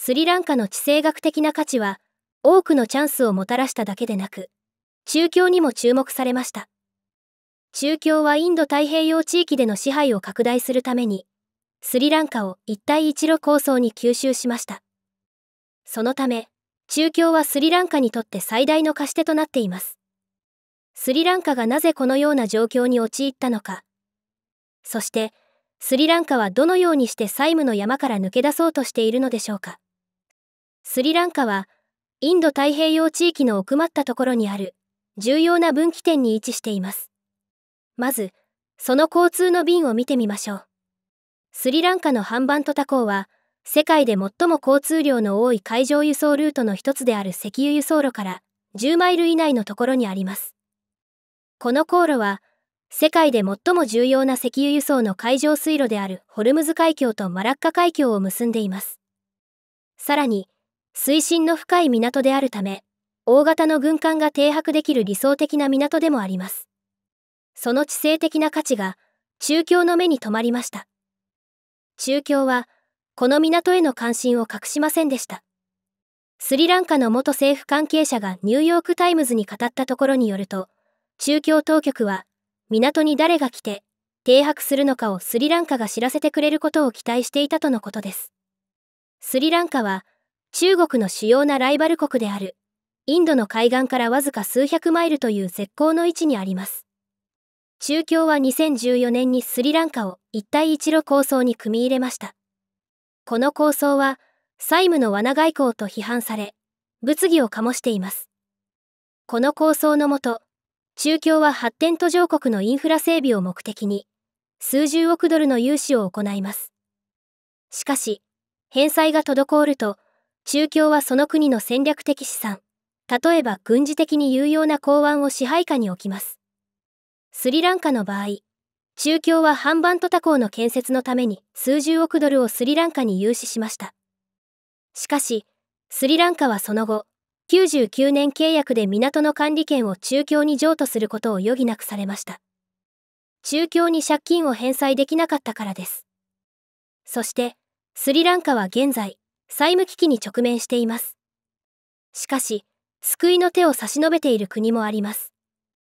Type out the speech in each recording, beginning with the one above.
スリランカの地政学的な価値は多くのチャンスをもたらしただけでなく、中共にも注目されました。中共はインド太平洋地域での支配を拡大するために、スリランカを一帯一路構想に吸収しました。そのため、中共はスリランカにとって最大の貸し手となっています。スリランカがなぜこのような状況に陥ったのか。そして、スリランカはどのようにして債務の山から抜け出そうとしているのでしょうか。スリランカは、インド太平洋地域の奥まったところにある重要な分岐点に位置しています。まず、その交通の便を見てみましょう。スリランカのハンバントタ港は、世界で最も交通量の多い海上輸送ルートの一つである石油輸送路から10マイル以内のところにあります。この航路は、世界で最も重要な石油輸送の海上水路であるホルムズ海峡とマラッカ海峡を結んでいます。さらに、水深の深い港であるため、大型の軍艦が停泊できる理想的な港でもあります。その地政的な価値が、中京の目に留まりました。中京は、この港への関心を隠しませんでした。スリランカの元政府関係者がニューヨークタイムズに語ったところによると、中京当局は、港に誰が来て、停泊するのかをスリランカが知らせてくれることを期待していたとのことです。スリランカは、中国の主要なライバル国であるインドの海岸からわずか数百マイルという絶好の位置にあります。中共は2014年にスリランカを一帯一路構想に組み入れました。この構想は債務の罠外交と批判され、物議を醸しています。この構想のもと、中共は発展途上国のインフラ整備を目的に、数十億ドルの融資を行います。しかし、返済が滞ると、中共はその国の戦略的資産、例えば軍事的に有用な港湾を支配下に置きます。スリランカの場合、中共はハンバントタ港の建設のために数十億ドルをスリランカに融資しました。しかし、スリランカはその後、99年契約で港の管理権を中共に譲渡することを余儀なくされました。中共に借金を返済できなかったからです。そして、スリランカは現在、債務危機に直面していますしかし救いの手を差し伸べている国もあります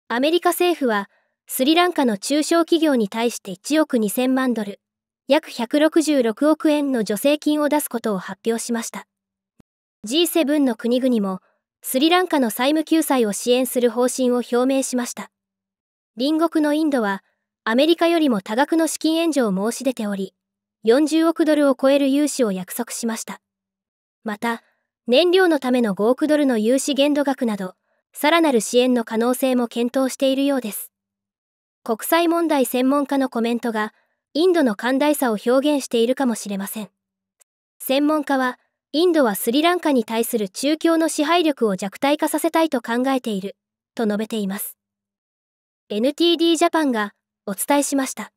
アメリカ政府はスリランカの中小企業に対して1億2000万ドル約166億円の助成金を出すことを発表しました G7 の国々もスリランカの債務救済を支援する方針を表明しました隣国のインドはアメリカよりも多額の資金援助を申し出ており40億ドルを超える融資を約束しましたまた、燃料のための5億ドルの融資限度額など、さらなる支援の可能性も検討しているようです。国際問題専門家のコメントが、インドの寛大さを表現しているかもしれません。専門家は、インドはスリランカに対する中共の支配力を弱体化させたいと考えている、と述べています。NTD ジャパンがお伝えしました。